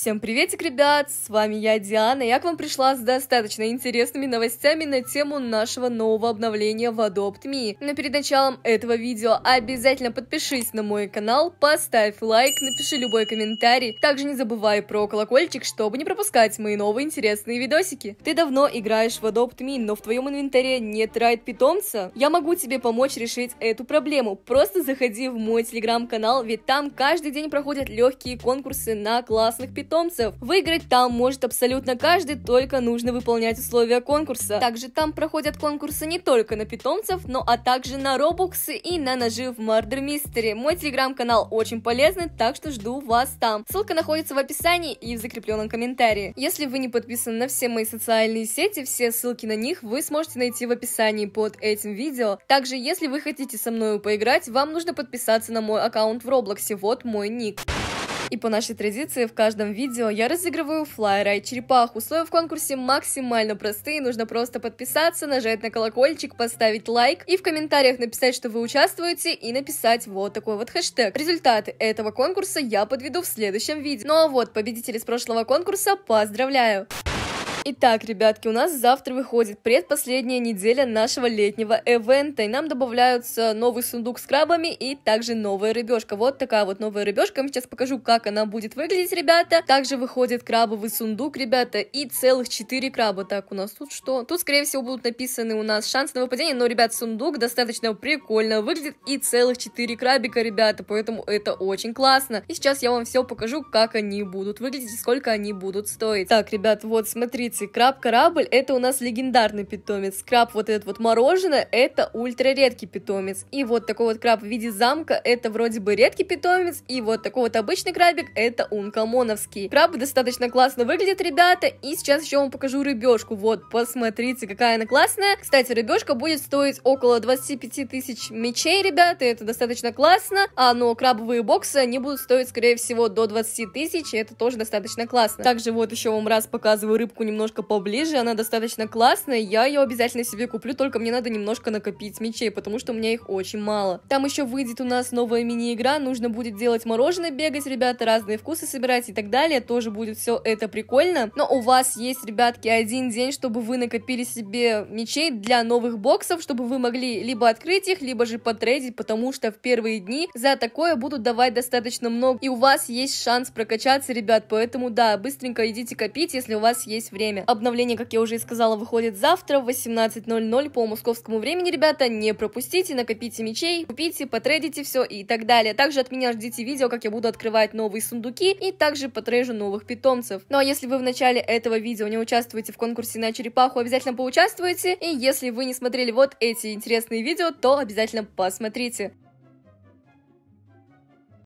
Всем приветик, ребят! С вами я, Диана. Я к вам пришла с достаточно интересными новостями на тему нашего нового обновления в Adopt Me. Но перед началом этого видео обязательно подпишись на мой канал, поставь лайк, напиши любой комментарий. Также не забывай про колокольчик, чтобы не пропускать мои новые интересные видосики. Ты давно играешь в Adopt Me, но в твоем инвентаре нет райд питомца? Я могу тебе помочь решить эту проблему. Просто заходи в мой телеграм-канал, ведь там каждый день проходят легкие конкурсы на классных питомцев питомцев. Выиграть там может абсолютно каждый, только нужно выполнять условия конкурса. Также там проходят конкурсы не только на питомцев, но а также на робоксы и на ножи в Murder Mystery. Мой телеграм-канал очень полезный, так что жду вас там. Ссылка находится в описании и в закрепленном комментарии. Если вы не подписаны на все мои социальные сети, все ссылки на них вы сможете найти в описании под этим видео. Также, если вы хотите со мной поиграть, вам нужно подписаться на мой аккаунт в Роблоксе, вот мой ник. И по нашей традиции в каждом видео я разыгрываю флайера и черепаху. Условия в конкурсе максимально простые, нужно просто подписаться, нажать на колокольчик, поставить лайк и в комментариях написать, что вы участвуете и написать вот такой вот хэштег. Результаты этого конкурса я подведу в следующем видео. Ну а вот победители с прошлого конкурса поздравляю! Итак, ребятки, у нас завтра выходит предпоследняя неделя нашего летнего эвента, и нам добавляются новый сундук с крабами и также новая рыбешка. Вот такая вот новая рыбешка. Я сейчас покажу, как она будет выглядеть, ребята. Также выходит крабовый сундук, ребята, и целых 4 краба. Так, у нас тут что? Тут, скорее всего, будут написаны у нас шансы на выпадение, но, ребят, сундук достаточно прикольно выглядит, и целых 4 крабика, ребята, поэтому это очень классно. И сейчас я вам все покажу, как они будут выглядеть и сколько они будут стоить. Так, ребят, вот, смотрите, смотрите, краб-корабль – это у нас легендарный питомец. Краб вот этот вот мороженое – это ультраредкий питомец. И вот такой вот краб в виде замка – это вроде бы редкий питомец. И вот такой вот обычный крабик – это ункомоновский. Крабы достаточно классно выглядят, ребята. И сейчас еще вам покажу рыбешку. Вот, посмотрите, какая она классная. Кстати, рыбешка будет стоить около 25 тысяч мечей, ребята. Это достаточно классно. А, но крабовые боксы, они будут стоить, скорее всего, до 20 тысяч. Это тоже достаточно классно. Также вот еще вам раз показываю рыбку немного немножко поближе, она достаточно классная, я ее обязательно себе куплю, только мне надо немножко накопить мечей, потому что у меня их очень мало. Там еще выйдет у нас новая мини-игра, нужно будет делать мороженое, бегать, ребята, разные вкусы собирать и так далее, тоже будет все это прикольно. Но у вас есть, ребятки, один день, чтобы вы накопили себе мечей для новых боксов, чтобы вы могли либо открыть их, либо же потрейдить, потому что в первые дни за такое будут давать достаточно много, и у вас есть шанс прокачаться, ребят, поэтому да, быстренько идите копить, если у вас есть время время. Обновление, как я уже и сказала, выходит завтра в 18.00 по московскому времени, ребята. Не пропустите, накопите мечей, купите, потрейдите все и так далее. Также от меня ждите видео, как я буду открывать новые сундуки и также потрежу новых питомцев. Ну а если вы в начале этого видео не участвуете в конкурсе на черепаху, обязательно поучаствуйте. И если вы не смотрели вот эти интересные видео, то обязательно посмотрите.